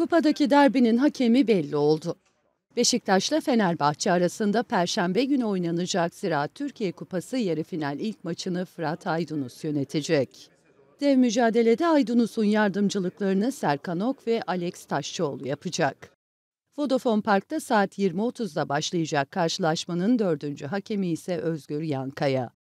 Kupadaki derbinin hakemi belli oldu. Beşiktaş'la Fenerbahçe arasında Perşembe günü oynanacak Ziraat Türkiye Kupası yarı final ilk maçını Fırat Aydınus yönetecek. Dev mücadelede Aydınus'un yardımcılıklarını Serkan Ok ve Alex Taşçıoğlu yapacak. Vodafone Park'ta saat 20.30'da başlayacak karşılaşmanın dördüncü hakemi ise Özgür Yankaya.